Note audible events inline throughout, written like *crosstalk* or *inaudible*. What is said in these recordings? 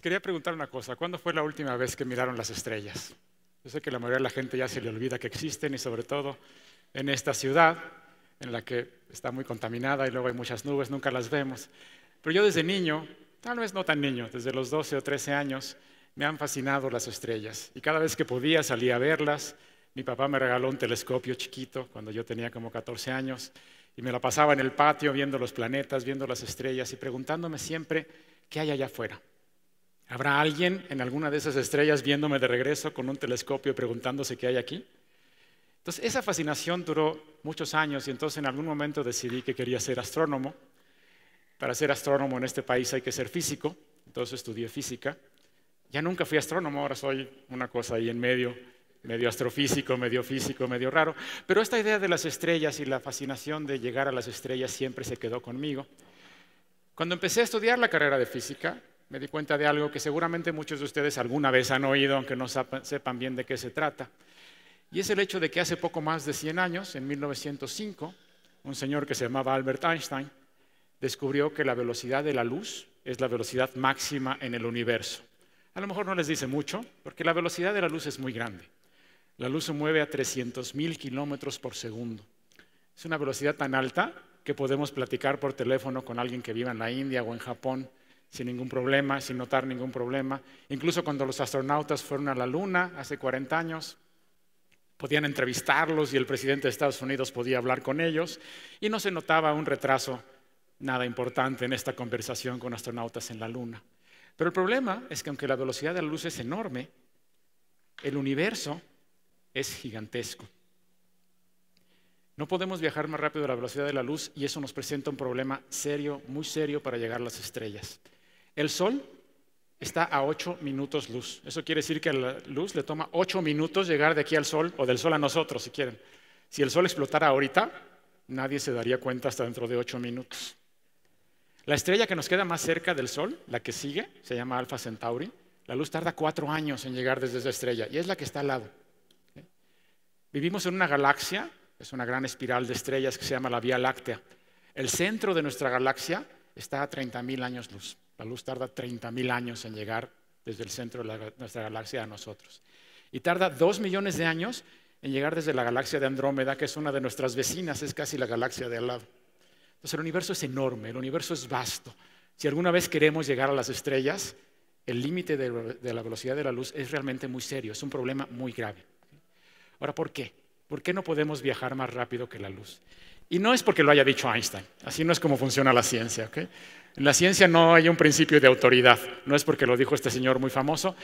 quería preguntar una cosa. ¿Cuándo fue la última vez que miraron las estrellas? Yo sé que la mayoría de la gente ya se le olvida que existen y sobre todo en esta ciudad en la que está muy contaminada y luego hay muchas nubes, nunca las vemos. Pero yo desde niño, tal vez no tan niño, desde los 12 o 13 años, me han fascinado las estrellas. Y cada vez que podía salía a verlas. Mi papá me regaló un telescopio chiquito cuando yo tenía como 14 años y me la pasaba en el patio viendo los planetas, viendo las estrellas y preguntándome siempre qué hay allá afuera. ¿Habrá alguien en alguna de esas estrellas viéndome de regreso con un telescopio preguntándose qué hay aquí? Entonces, esa fascinación duró muchos años y entonces en algún momento decidí que quería ser astrónomo. Para ser astrónomo en este país hay que ser físico, entonces estudié física. Ya nunca fui astrónomo, ahora soy una cosa ahí en medio, medio astrofísico, medio físico, medio raro. Pero esta idea de las estrellas y la fascinación de llegar a las estrellas siempre se quedó conmigo. Cuando empecé a estudiar la carrera de física, me di cuenta de algo que seguramente muchos de ustedes alguna vez han oído, aunque no sepan bien de qué se trata. Y es el hecho de que hace poco más de 100 años, en 1905, un señor que se llamaba Albert Einstein descubrió que la velocidad de la luz es la velocidad máxima en el universo. A lo mejor no les dice mucho, porque la velocidad de la luz es muy grande. La luz se mueve a 300.000 kilómetros por segundo. Es una velocidad tan alta que podemos platicar por teléfono con alguien que viva en la India o en Japón sin ningún problema, sin notar ningún problema. Incluso cuando los astronautas fueron a la Luna hace 40 años, podían entrevistarlos y el presidente de Estados Unidos podía hablar con ellos y no se notaba un retraso nada importante en esta conversación con astronautas en la Luna. Pero el problema es que aunque la velocidad de la luz es enorme, el universo es gigantesco. No podemos viajar más rápido de la velocidad de la luz y eso nos presenta un problema serio, muy serio para llegar a las estrellas. El Sol está a 8 minutos luz. Eso quiere decir que la luz le toma 8 minutos llegar de aquí al Sol o del Sol a nosotros, si quieren. Si el Sol explotara ahorita, nadie se daría cuenta hasta dentro de 8 minutos. La estrella que nos queda más cerca del Sol, la que sigue, se llama Alpha Centauri. La luz tarda cuatro años en llegar desde esa estrella y es la que está al lado. Vivimos en una galaxia, es una gran espiral de estrellas que se llama la Vía Láctea. El centro de nuestra galaxia está a 30.000 años luz. La luz tarda 30.000 años en llegar desde el centro de nuestra galaxia a nosotros. Y tarda 2 millones de años en llegar desde la galaxia de Andrómeda, que es una de nuestras vecinas, es casi la galaxia de al lado. Entonces el universo es enorme, el universo es vasto. Si alguna vez queremos llegar a las estrellas, el límite de, la velocidad de la luz es realmente muy serio, es un problema muy grave. Ahora, ¿por qué? ¿Por qué no podemos viajar más rápido que la luz? Y no es porque lo haya dicho Einstein, así no es como funciona la ciencia. En la ciencia no hay un principio de autoridad, no es porque lo dijo este señor muy famoso.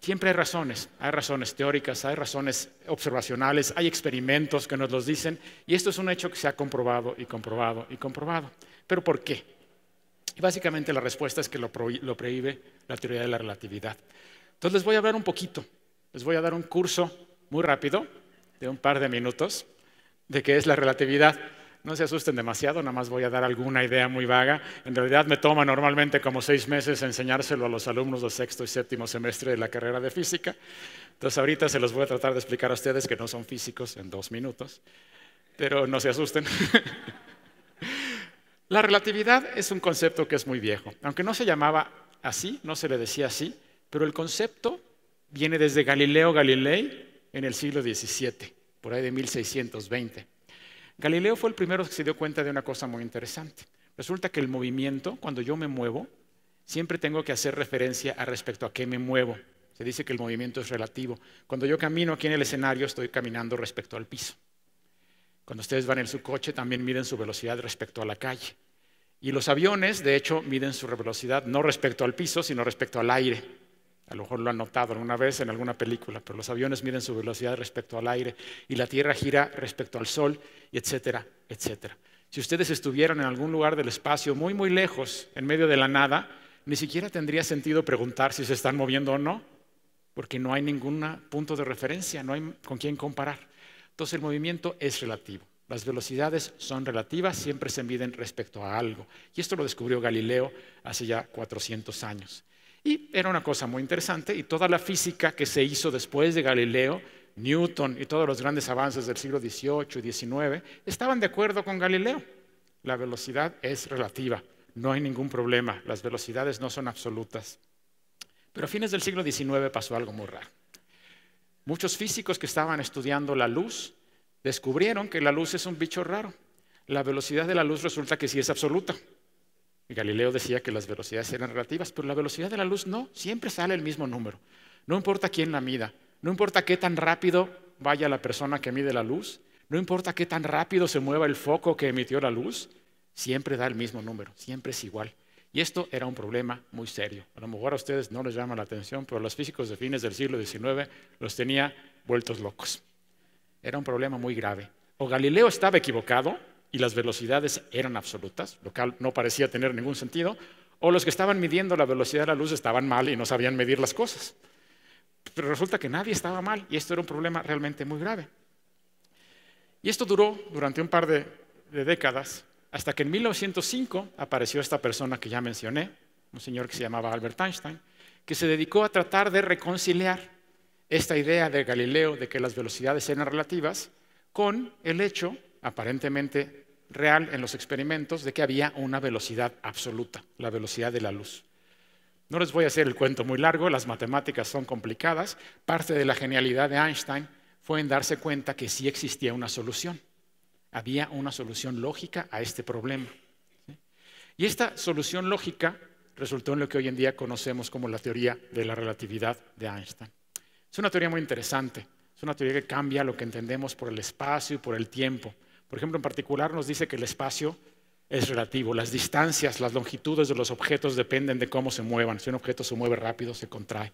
Siempre hay razones, hay razones teóricas, hay razones observacionales, hay experimentos que nos los dicen y esto es un hecho que se ha comprobado y comprobado y comprobado. ¿Pero por qué? básicamente la respuesta es que lo, lo prohíbe la teoría de la relatividad. Entonces les voy a hablar un poquito, les voy a dar un curso muy rápido de un par de minutos de qué es la relatividad. No se asusten demasiado, nada más voy a dar alguna idea muy vaga. En realidad me toma normalmente como seis meses enseñárselo a los alumnos de sexto y séptimo semestre de la carrera de física. Entonces ahorita se los voy a tratar de explicar a ustedes que no son físicos en dos minutos, pero no se asusten. *laughs* la relatividad es un concepto que es muy viejo. Aunque no se llamaba así, no se le decía así, pero el concepto viene desde Galileo Galilei en el siglo XVII, por ahí de 1620. Galileo fue el primero que se dio cuenta de una cosa muy interesante. Resulta que el movimiento, cuando yo me muevo, siempre tengo que hacer referencia a respecto a qué me muevo. Se dice que el movimiento es relativo. Cuando yo camino aquí en el escenario, estoy caminando respecto al piso. Cuando ustedes van en su coche, también miden su velocidad respecto a la calle. Y los aviones, de hecho, miden su velocidad no respecto al piso, sino respecto al aire. A lo mejor lo han notado alguna vez en alguna película, pero los aviones miden su velocidad respecto al aire y la Tierra gira respecto al Sol, etcétera, etcétera. Si ustedes estuvieran en algún lugar del espacio muy, muy lejos, en medio de la nada, ni siquiera tendría sentido preguntar si se están moviendo o no, porque no hay ningún punto de referencia, no hay con quién comparar. Entonces el movimiento es relativo. Las velocidades son relativas, siempre se miden respecto a algo. Y esto lo descubrió Galileo hace ya 400 años. Y era una cosa muy interesante y toda la física que se hizo después de Galileo, Newton y todos los grandes avances del siglo XVIII y XIX estaban de acuerdo con Galileo. La velocidad es relativa, no hay ningún problema, las velocidades no son absolutas. Pero a fines del siglo XIX pasó algo muy raro. Muchos físicos que estaban estudiando la luz descubrieron que la luz es un bicho raro. La velocidad de la luz resulta que sí es absoluta. Galileo decía que las velocidades eran relativas, pero la velocidad de la luz no, siempre sale el mismo número. No importa quién la mida, no importa qué tan rápido vaya la persona que mide la luz, no importa qué tan rápido se mueva el foco que emitió la luz, siempre da el mismo número, siempre es igual. Y esto era un problema muy serio. A lo mejor a ustedes no les llama la atención, pero los físicos de fines del siglo XIX los tenía vueltos locos. Era un problema muy grave. O Galileo estaba equivocado, y las velocidades eran absolutas, lo cual no parecía tener ningún sentido, o los que estaban midiendo la velocidad de la luz estaban mal y no sabían medir las cosas. Pero resulta que nadie estaba mal y esto era un problema realmente muy grave. Y esto duró durante un par de, de décadas, hasta que en 1905 apareció esta persona que ya mencioné, un señor que se llamaba Albert Einstein, que se dedicó a tratar de reconciliar esta idea de Galileo de que las velocidades eran relativas con el hecho aparentemente real en los experimentos de que había una velocidad absoluta, la velocidad de la luz. No les voy a hacer el cuento muy largo, las matemáticas son complicadas. Parte de la genialidad de Einstein fue en darse cuenta que sí existía una solución. Había una solución lógica a este problema. Y esta solución lógica resultó en lo que hoy en día conocemos como la teoría de la relatividad de Einstein. Es una teoría muy interesante, es una teoría que cambia lo que entendemos por el espacio y por el tiempo. Por ejemplo, en particular nos dice que el espacio es relativo. Las distancias, las longitudes de los objetos dependen de cómo se muevan. Si un objeto se mueve rápido, se contrae.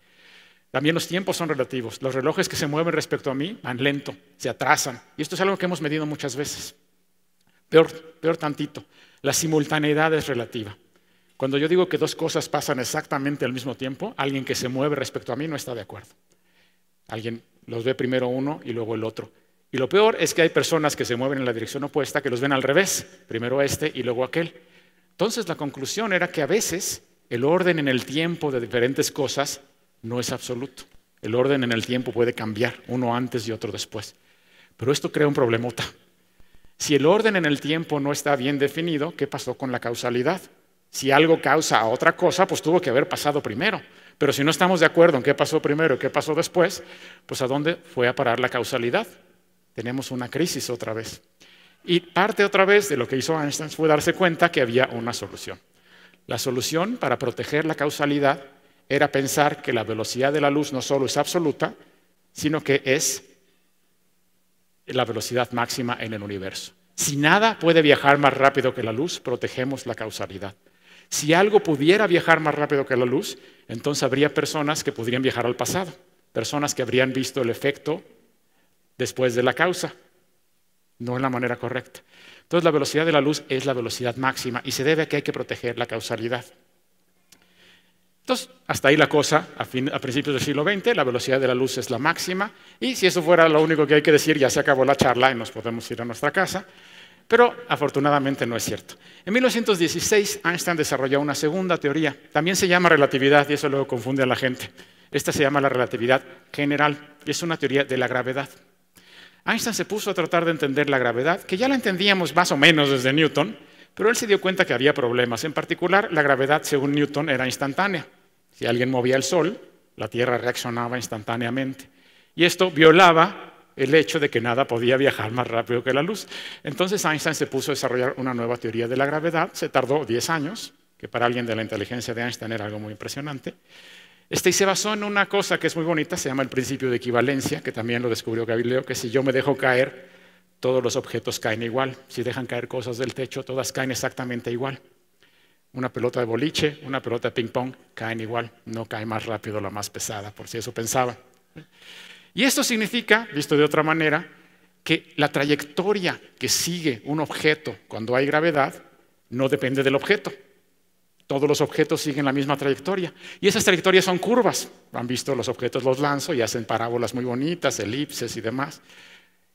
También los tiempos son relativos. Los relojes que se mueven respecto a mí van lento, se atrasan. Y esto es algo que hemos medido muchas veces. Peor, tantito, la simultaneidad es relativa. Cuando yo digo que dos cosas pasan exactamente al mismo tiempo, alguien que se mueve respecto a mí no está de acuerdo. Alguien los ve primero uno y luego el otro. Y lo peor es que hay personas que se mueven en la dirección opuesta, que los ven al revés, primero este y luego aquel. Entonces la conclusión era que a veces el orden en el tiempo de diferentes cosas no es absoluto. El orden en el tiempo puede cambiar, uno antes y otro después. Pero esto crea un problemota. Si el orden en el tiempo no está bien definido, ¿qué pasó con la causalidad? Si algo causa a otra cosa, pues tuvo que haber pasado primero. Pero si no estamos de acuerdo en qué pasó primero y qué pasó después, pues a dónde fue a parar la causalidad tenemos una crisis otra vez. Y parte otra vez de lo que hizo Einstein fue darse cuenta que había una solución. La solución para proteger la causalidad era pensar que la velocidad de la luz no solo es absoluta, sino que es la velocidad máxima en el universo. Si nada puede viajar más rápido que la luz, protegemos la causalidad. Si algo pudiera viajar más rápido que la luz, entonces habría personas que podrían viajar al pasado, personas que habrían visto el efecto después de la causa. No es la manera correcta. Entonces la velocidad de la luz es la velocidad máxima y se debe a que hay que proteger la causalidad. Entonces, hasta ahí la cosa, a, a, principios del siglo XX, la velocidad de la luz es la máxima, y si eso fuera lo único que hay que decir, ya se acabó la charla y nos podemos ir a nuestra casa, pero afortunadamente no es cierto. En 1916, Einstein desarrolló una segunda teoría, también se llama relatividad, y eso luego confunde a la gente. Esta se llama la relatividad general, y es una teoría de la gravedad. Einstein se puso a tratar de entender la gravedad, que ya la entendíamos más o menos desde Newton, pero él se dio cuenta que había problemas. En particular, la gravedad, según Newton, era instantánea. Si alguien movía el Sol, la Tierra reaccionaba instantáneamente. Y esto violaba el hecho de que nada podía viajar más rápido que la luz. Entonces Einstein se puso a desarrollar una nueva teoría de la gravedad, se tardó 10 años, que para alguien de la inteligencia de Einstein era algo muy impresionante. Este, y se basó en una cosa que es muy bonita, se llama el principio de equivalencia, que también lo descubrió Galileo, que si yo me dejo caer, todos los objetos caen igual. Si dejan caer cosas del techo, todas caen exactamente igual. Una pelota de boliche, una pelota de ping-pong, caen igual. No cae más rápido la más pesada, por si eso pensaba. Y esto significa, visto de otra manera, que la trayectoria que sigue un objeto cuando hay gravedad no depende del objeto, todos los objetos siguen la misma trayectoria. Y esas trayectorias son curvas. Han visto los objetos, los lanzo y hacen parábolas muy bonitas, elipses y demás.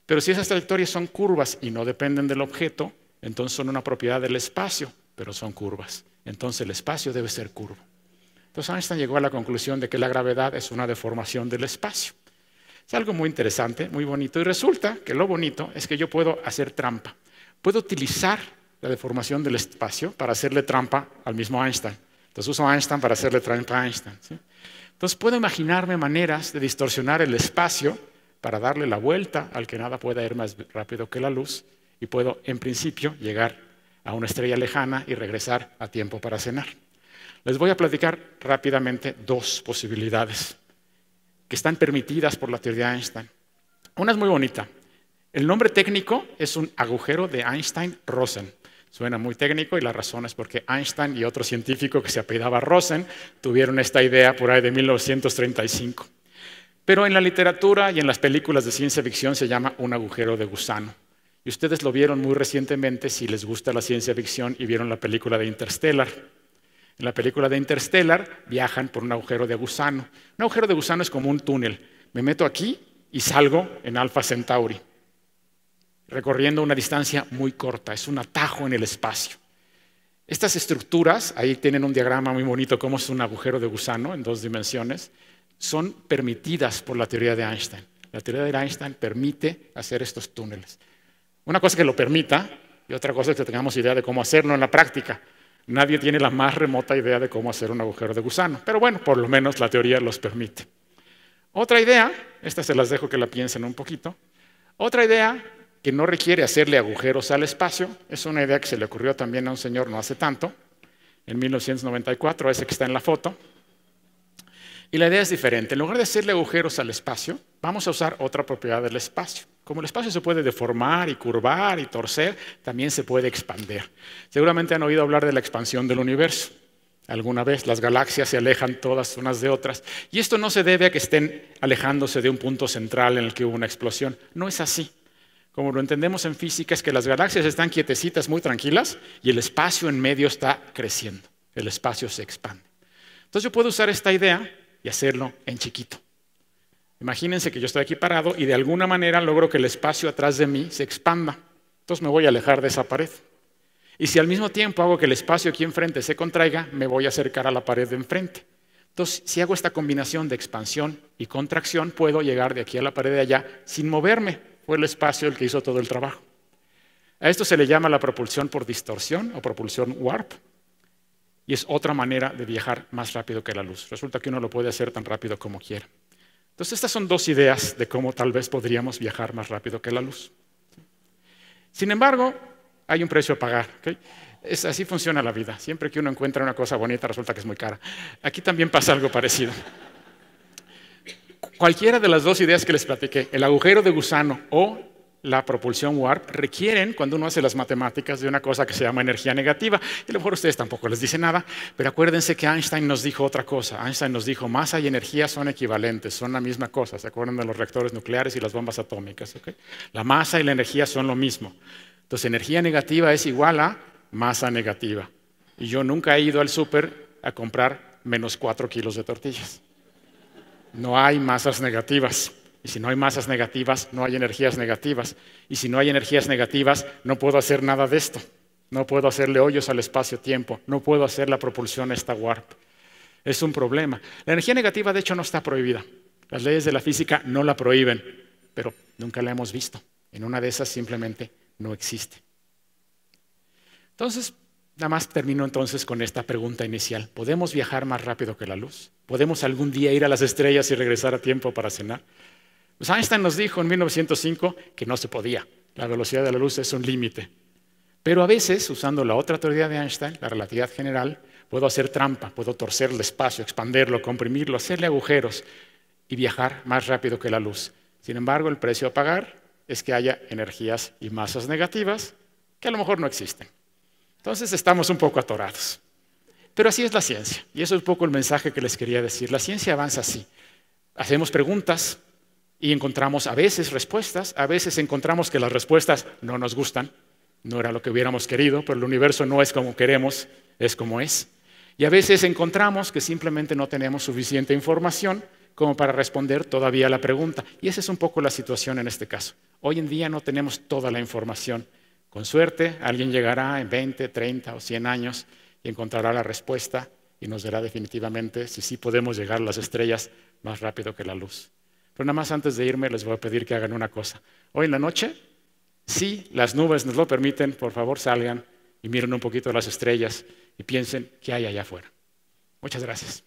Pero si esas trayectorias son curvas y no dependen del objeto, entonces son una propiedad del espacio, pero son curvas. Entonces el espacio debe ser curvo. Entonces Einstein llegó a la conclusión de que la gravedad es una deformación del espacio. Es algo muy interesante, muy bonito. Y resulta que lo bonito es que yo puedo hacer trampa. Puedo utilizar la deformación del espacio para hacerle trampa al mismo Einstein. Entonces uso Einstein para hacerle trampa a Einstein. Entonces puedo imaginarme maneras de distorsionar el espacio para darle la vuelta al que nada pueda ir más rápido que la luz y puedo, en principio, llegar a una estrella lejana y regresar a tiempo para cenar. Les voy a platicar rápidamente dos posibilidades que están permitidas por la teoría de Einstein. Una es muy bonita. El nombre técnico es un agujero de Einstein-Rosen. Suena muy técnico y la razón es porque Einstein y otro científico que se apellidaba Rosen tuvieron esta idea por ahí de 1935. Pero en la literatura y en las películas de ciencia ficción se llama un agujero de gusano. Y ustedes lo vieron muy recientemente si les gusta la ciencia ficción y vieron la película de Interstellar. En la película de Interstellar viajan por un agujero de gusano. Un agujero de gusano es como un túnel. Me meto aquí y salgo en Alpha Centauri recorriendo una distancia muy corta, es un atajo en el espacio. Estas estructuras, ahí tienen un diagrama muy bonito, cómo es un agujero de gusano en dos dimensiones, son permitidas por la teoría de Einstein. La teoría de Einstein permite hacer estos túneles. Una cosa que lo permita y otra cosa es que tengamos idea de cómo hacerlo en la práctica. Nadie tiene la más remota idea de cómo hacer un agujero de gusano, pero bueno, por lo menos la teoría los permite. Otra idea, esta se las dejo que la piensen un poquito, otra idea que no requiere hacerle agujeros al espacio. Es una idea que se le ocurrió también a un señor no hace tanto, en 1994, ese que está en la foto. Y la idea es diferente. En lugar de hacerle agujeros al espacio, vamos a usar otra propiedad del espacio. Como el espacio se puede deformar y curvar y torcer, también se puede expandir. Seguramente han oído hablar de la expansión del universo. Alguna vez las galaxias se alejan todas unas de otras. Y esto no se debe a que estén alejándose de un punto central en el que hubo una explosión. No es así como lo entendemos en física, es que las galaxias están quietecitas, muy tranquilas, y el espacio en medio está creciendo, el espacio se expande. Entonces yo puedo usar esta idea y hacerlo en chiquito. Imagínense que yo estoy aquí parado y de alguna manera logro que el espacio atrás de mí se expanda. Entonces me voy a alejar de esa pared. Y si al mismo tiempo hago que el espacio aquí enfrente se contraiga, me voy a acercar a la pared de enfrente. Entonces, si hago esta combinación de expansión y contracción, puedo llegar de aquí a la pared de allá sin moverme, fue el espacio el que hizo todo el trabajo. A esto se le llama la propulsión por distorsión o propulsión warp. Y es otra manera de viajar más rápido que la luz. Resulta que uno lo puede hacer tan rápido como quiera. Entonces, estas son dos ideas de cómo tal vez podríamos viajar más rápido que la luz. Sin embargo, hay un precio a pagar. así funciona la vida. Siempre que uno encuentra una cosa bonita, resulta que es muy cara. Aquí también pasa algo parecido cualquiera de las dos ideas que les platiqué, el agujero de gusano o la propulsión warp, requieren, cuando uno hace las matemáticas, de una cosa que se llama energía negativa. Y a lo mejor ustedes tampoco les dice nada, pero acuérdense que Einstein nos dijo otra cosa. Einstein nos dijo, masa y energía son equivalentes, son la misma cosa. ¿Se acuerdan de los reactores nucleares y las bombas atómicas? La masa y la energía son lo mismo. Entonces, energía negativa es igual a masa negativa. Y yo nunca he ido al super a comprar menos cuatro kilos de tortillas no hay masas negativas. Y si no hay masas negativas, no hay energías negativas. Y si no hay energías negativas, no puedo hacer nada de esto. No puedo hacerle hoyos al espacio-tiempo. No puedo hacer la propulsión a esta warp. Es un problema. La energía negativa, de hecho, no está prohibida. Las leyes de la física no la prohíben, pero nunca la hemos visto. En una de esas simplemente no existe. Entonces, Nada más termino entonces con esta pregunta inicial. ¿Podemos viajar más rápido que la luz? ¿Podemos algún día ir a las estrellas y regresar a tiempo para cenar? Pues Einstein nos dijo en 1905 que no se podía. La velocidad de la luz es un límite. Pero a veces, usando la otra teoría de Einstein, la relatividad general, puedo hacer trampa, puedo torcer el espacio, expanderlo, comprimirlo, hacerle agujeros y viajar más rápido que la luz. Sin embargo, el precio a pagar es que haya energías y masas negativas que a lo mejor no existen. Entonces estamos un poco atorados. Pero así es la ciencia. Y eso es un poco el mensaje que les quería decir. La ciencia avanza así. Hacemos preguntas y encontramos a veces respuestas, a veces encontramos que las respuestas no nos gustan, no era lo que hubiéramos querido, pero el universo no es como queremos, es como es. Y a veces encontramos que simplemente no tenemos suficiente información como para responder todavía la pregunta. Y esa es un poco la situación en este caso. Hoy en día no tenemos toda la información con suerte, alguien llegará en 20, 30 o 100 años y encontrará la respuesta y nos dirá definitivamente si sí podemos llegar a las estrellas más rápido que la luz. Pero nada más antes de irme les voy a pedir que hagan una cosa. Hoy en la noche, si las nubes nos lo permiten, por favor salgan y miren un poquito las estrellas y piensen qué hay allá afuera. Muchas gracias.